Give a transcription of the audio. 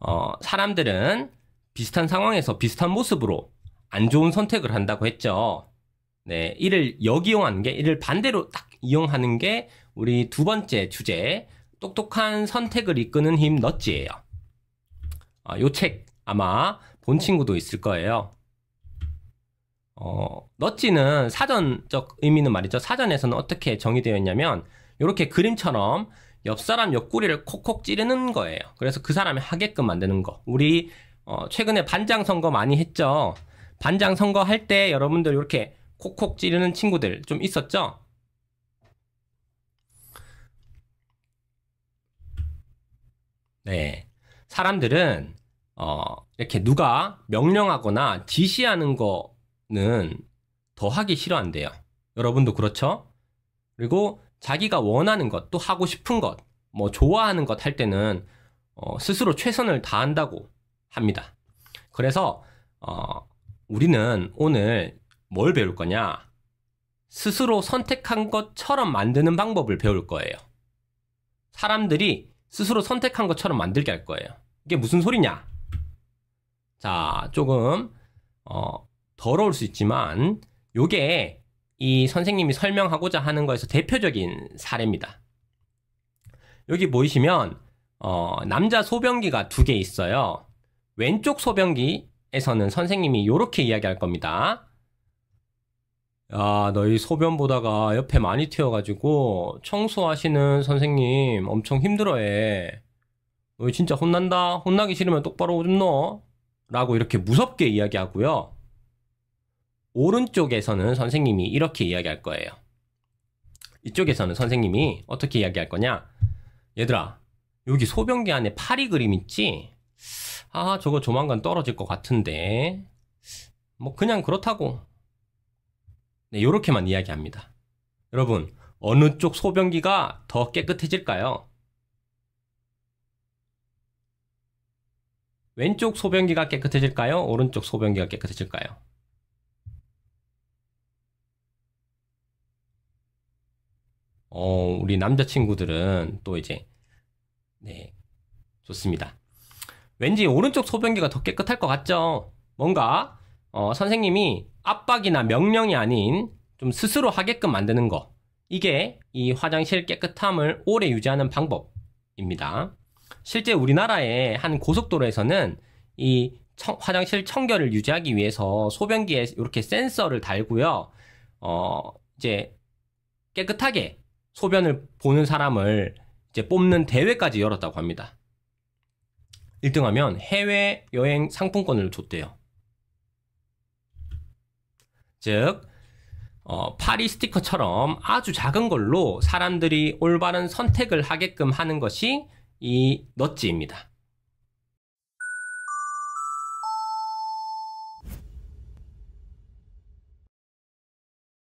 어, 사람들은 비슷한 상황에서 비슷한 모습으로 안 좋은 선택을 한다고 했죠. 네, 이를 역이용하는 게, 이를 반대로 딱 이용하는 게 우리 두 번째 주제, 똑똑한 선택을 이끄는 힘 넛지예요. 아, 요책 아마 본 친구도 있을 거예요. 어, 넛지는 사전적 의미는 말이죠. 사전에서는 어떻게 정의되어 있냐면, 이렇게 그림처럼 옆 사람 옆구리를 콕콕 찌르는 거예요. 그래서 그 사람이 하게끔 만드는 거. 우리 어, 최근에 반장 선거 많이 했죠. 반장 선거 할 때 여러분들 이렇게 콕콕 찌르는 친구들 좀 있었죠? 네. 사람들은 어, 이렇게 누가 명령하거나 지시하는 거는 더 하기 싫어한대요. 여러분도 그렇죠? 그리고 자기가 원하는 것, 또 하고 싶은 것, 뭐 좋아하는 것 할 때는 어, 스스로 최선을 다한다고 합니다. 그래서 어, 우리는 오늘 뭘 배울 거냐? 스스로 선택한 것처럼 만드는 방법을 배울 거예요. 사람들이 스스로 선택한 것처럼 만들게 할 거예요. 이게 무슨 소리냐? 자, 조금 어, 더러울 수 있지만 요게 이 선생님이 설명하고자 하는 거에서 대표적인 사례입니다. 여기 보이시면 어, 남자 소변기가 두 개 있어요. 왼쪽 소변기에서는 선생님이 이렇게 이야기할 겁니다. 아, 너희 소변 보다가 옆에 많이 튀어가지고 청소하시는 선생님 엄청 힘들어해. 너 진짜 혼난다. 혼나기 싫으면 똑바로 좀 넣어. 라고 이렇게 무섭게 이야기하고요. 오른쪽에서는 선생님이 이렇게 이야기할 거예요. 이쪽에서는 선생님이 어떻게 이야기할 거냐? 얘들아, 여기 소변기 안에 파리 그림 있지? 아, 저거 조만간 떨어질 것 같은데. 뭐, 그냥 그렇다고. 네, 요렇게만 이야기합니다. 여러분, 어느 쪽 소변기가 더 깨끗해질까요? 왼쪽 소변기가 깨끗해질까요? 오른쪽 소변기가 깨끗해질까요? 어, 우리 남자친구들은 또 이제, 네, 좋습니다. 왠지 오른쪽 소변기가 더 깨끗할 것 같죠? 뭔가, 어, 선생님이 압박이나 명령이 아닌 좀 스스로 하게끔 만드는 거. 이게 이 화장실 깨끗함을 오래 유지하는 방법입니다. 실제 우리나라의 한 고속도로에서는 이 청, 화장실 청결을 유지하기 위해서 소변기에 이렇게 센서를 달고요. 어, 이제 깨끗하게 소변을 보는 사람을 이제 뽑는 대회까지 열었다고 합니다. 1등하면 해외 여행 상품권을 줬대요. 즉, 어, 파리 스티커처럼 아주 작은 걸로 사람들이 올바른 선택을 하게끔 하는 것이 이 넛지입니다.